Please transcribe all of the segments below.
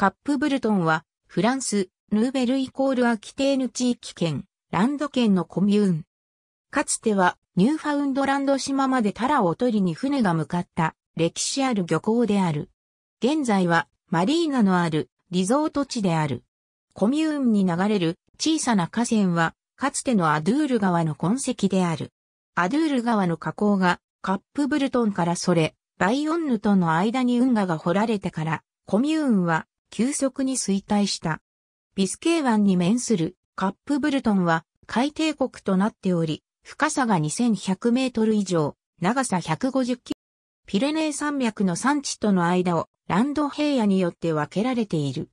カップブルトンは、フランス、ヌーベルイコールアキテーヌ地域圏、ランド圏のコミューン。かつては、ニューファウンドランド島までタラを取りに船が向かった歴史ある漁港である。現在はマリーナのあるリゾート地である。コミューンに流れる小さな河川はかつてのアドゥール川の痕跡である。アドゥール川の河口がカップブルトンからそれ、バイオンヌとの間に運河が掘られてからコミューンは急速に衰退した。ビスケー湾に面するカップブルトンは海底国となっており、深さが2100メートル以上、長さ150キロ。ピレネー山脈の山地との間をランド平野によって分けられている。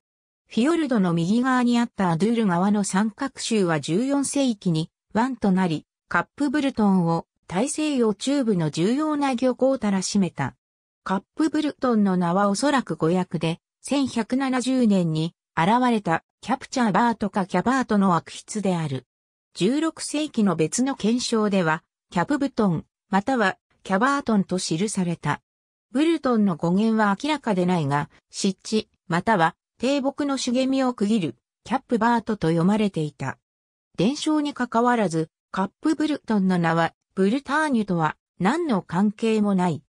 フィヨルドの右側にあったアドゥール川の三角州は14世紀に湾となり、カップブルトンを大西洋中部の重要な漁港たらしめた。カップブルトンの名はおそらく語訳で、1170年に現れたキャプチャーバートかキャバートの悪筆である。16世紀の別の検証では、キャプブトン、またはキャバートンと記された。ブルトンの語源は明らかでないが、湿地、または低木の茂みを区切る、キャップバートと読まれていた。伝承にかかわらず、カップブルトンの名は、ブルターニュとは何の関係もない。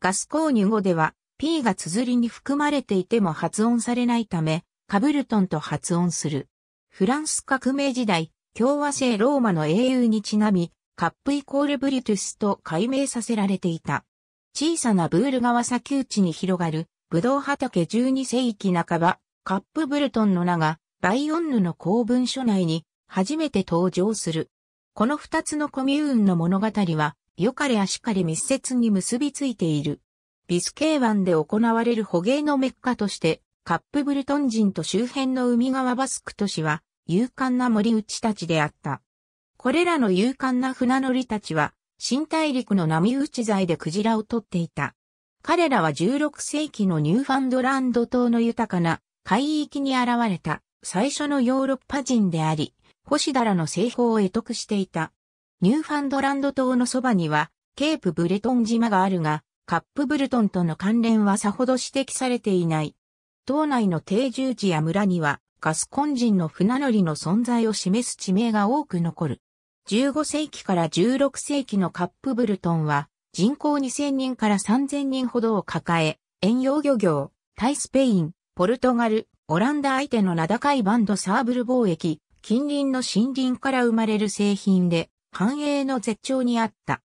ガスコーニュ語では、P が綴りに含まれていても発音されないため、カブルトンと発音する。フランス革命時代、共和制ローマの英雄にちなみ、カップイコールブリュトゥスと改名させられていた。小さなブール川砂丘地に広がる、ブドウ畑12世紀半ば、カップブルトンの名が、バイオンヌの公文書内に、初めて登場する。この二つのコミューンの物語は、良かれ足かれ密接に結びついている。ビスケー湾で行われる捕鯨のメッカとして、カップブルトン人と周辺の海側バスク都市は、勇敢な森内たちであった。これらの勇敢な船乗りたちは、新大陸の波打ち材でクジラを取っていた。彼らは16世紀のニューファンドランド島の豊かな海域に現れた最初のヨーロッパ人であり、星だらの製法を得得していた。ニューファンドランド島のそばにはケープブレトン島があるが、カップブルトンとの関連はさほど指摘されていない。島内の定住地や村には、ガスコン人の船乗りの存在を示す地名が多く残る。15世紀から16世紀のカップブルトンは、人口2000人から3000人ほどを抱え、遠洋漁業、タイスペイン、ポルトガル、オランダ相手の名高いバンドサーブル貿易、近隣の森林から生まれる製品で、繁栄の絶頂にあった。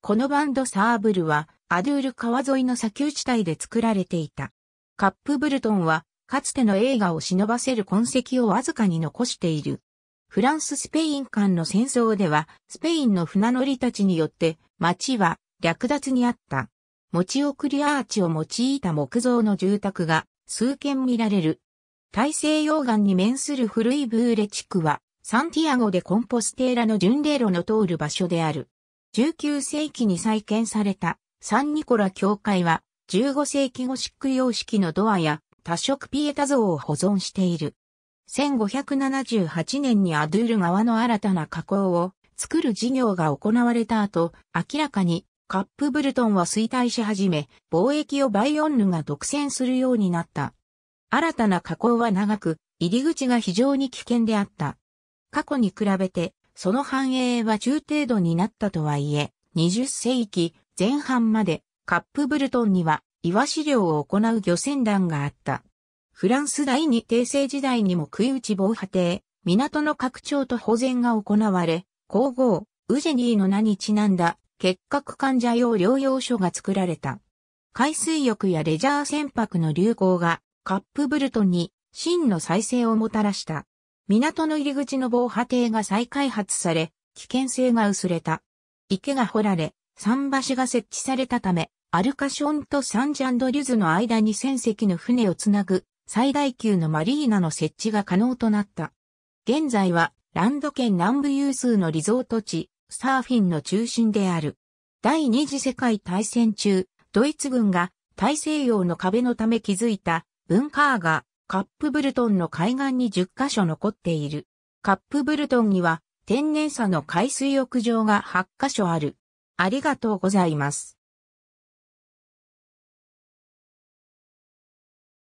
このバンドサーブルは、アドゥール川沿いの砂丘地帯で作られていた。カップブルトンは、かつての映画を忍ばせる痕跡をわずかに残している。フランス・スペイン間の戦争では、スペインの船乗りたちによって、町は略奪にあった。持ち送りアーチを用いた木造の住宅が数軒見られる。大西洋岸に面する古いブーレ地区は、サンティアゴでコンポステーラの巡礼路の通る場所である。19世紀に再建されたサンニコラ教会は15世紀ゴシック様式のドアや多色ピエタ像を保存している。1578年にアドゥール側の新たな加工を作る事業が行われた後、明らかにカップブルトンは衰退し始め、貿易をバイオンヌが独占するようになった。新たな加工は長く、入り口が非常に危険であった。過去に比べて、その繁栄は中程度になったとはいえ、20世紀、前半までカップブルトンにはイワシ漁を行う漁船団があった。フランス第二帝政時代にも杭打ち防波堤、港の拡張と保全が行われ、皇后、ウジェニーの名にちなんだ結核患者用療養所が作られた。海水浴やレジャー船舶の流行がカップブルトンに真の再生をもたらした。港の入り口の防波堤が再開発され、危険性が薄れた。池が掘られ、桟橋が設置されたため、アルカションとサンジャンドリュズの間に1000隻の船をつなぐ最大級のマリーナの設置が可能となった。現在はランド県南部有数のリゾート地、サーフィンの中心である。第二次世界大戦中、ドイツ軍が大西洋の壁のため築いた文化がカップブルトンの海岸に10カ所残っている。カップブルトンには天然差の海水浴場が8カ所ある。ありがとうございます。